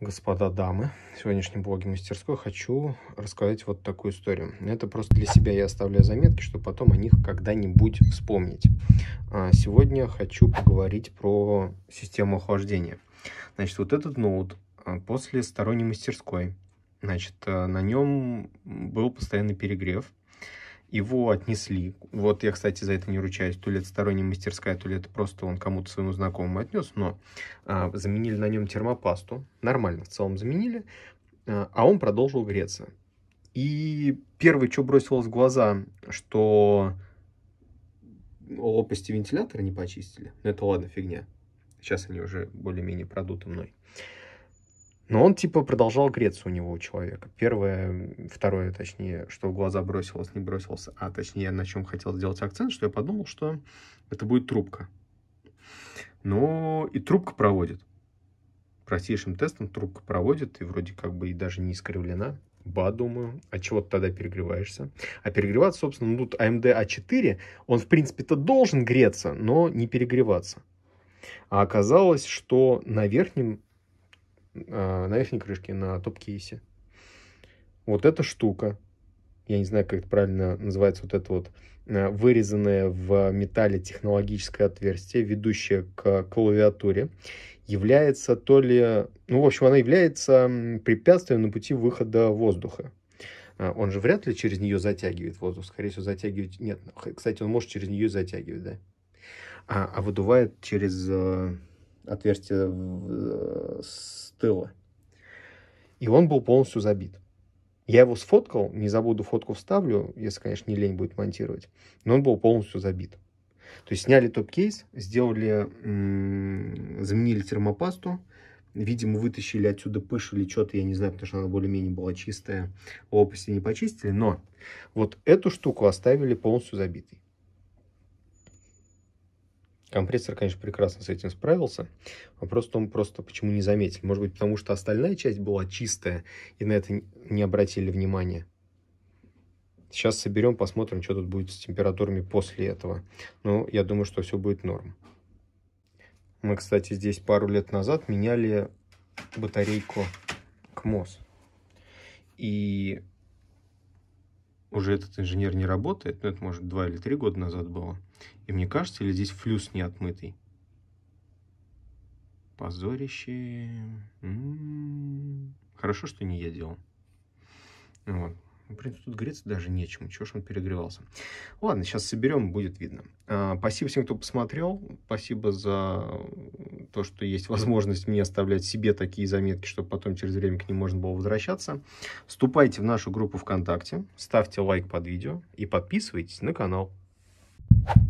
господа, дамы, в сегодняшнем блоге мастерской хочу рассказать вот такую историю. Это просто для себя я оставляю заметки, чтобы потом о них когда-нибудь вспомнить. А, сегодня хочу поговорить про систему охлаждения. Значит, вот этот ноут а, после сторонней мастерской, значит, а, на нем был постоянный перегрев его отнесли. Вот я, кстати, за это не ручаюсь. То ли это сторонняя мастерская, то ли это просто он кому-то своему знакомому отнес. Но а, заменили на нем термопасту. Нормально в целом заменили. А, а он продолжил греться. И первое, что бросилось в глаза, что лопасти вентилятора не почистили. Но ну, это ладно, фигня. Сейчас они уже более-менее продуты мной. Но он, типа, продолжал греться у него, у человека. Первое, второе, точнее, что в глаза бросилось, не бросилось, а точнее, на чем хотел сделать акцент, что я подумал, что это будет трубка. Но и трубка проводит. Простейшим тестом трубка проводит, и вроде как бы и даже не искривлена. Ба, думаю, а чего ты тогда перегреваешься? А перегреваться, собственно, ну, тут AMD а A4, а он, в принципе-то, должен греться, но не перегреваться. А оказалось, что на верхнем Э, на верхней крышке, на топ-кейсе. Вот эта штука, я не знаю, как это правильно называется, вот это вот э, вырезанное в металле технологическое отверстие, ведущее к клавиатуре, является то ли... Ну, в общем, она является препятствием на пути выхода воздуха. Э, он же вряд ли через нее затягивает воздух. Скорее всего, затягивает Нет, кстати, он может через нее затягивать, да? А, а выдувает через отверстие в, э, с тыла. И он был полностью забит. Я его сфоткал, не забуду, фотку вставлю, если, конечно, не лень будет монтировать. Но он был полностью забит. То есть сняли топ-кейс, сделали, заменили термопасту, видимо, вытащили отсюда пыш или что-то, я не знаю, потому что она более-менее была чистая, лопасти не почистили, но вот эту штуку оставили полностью забитой. Компрессор, конечно, прекрасно с этим справился. Вопрос в том, просто почему не заметили. Может быть, потому что остальная часть была чистая, и на это не обратили внимания. Сейчас соберем, посмотрим, что тут будет с температурами после этого. Но я думаю, что все будет норм. Мы, кстати, здесь пару лет назад меняли батарейку КМОС. И уже этот инженер не работает, но ну, это, может, два или три года назад было. И мне кажется, или здесь флюс не отмытый. Позорище. М-м-м. Хорошо, что не я делал. Ну вот. Ну, в принципе, тут греться даже нечем. Чего ж он перегревался? Ладно, сейчас соберем, будет видно. А, спасибо всем, кто посмотрел. Спасибо за то, что есть возможность мне оставлять себе такие заметки, чтобы потом через время к ним можно было возвращаться. Вступайте в нашу группу ВКонтакте, ставьте лайк под видео и подписывайтесь на канал. Thank you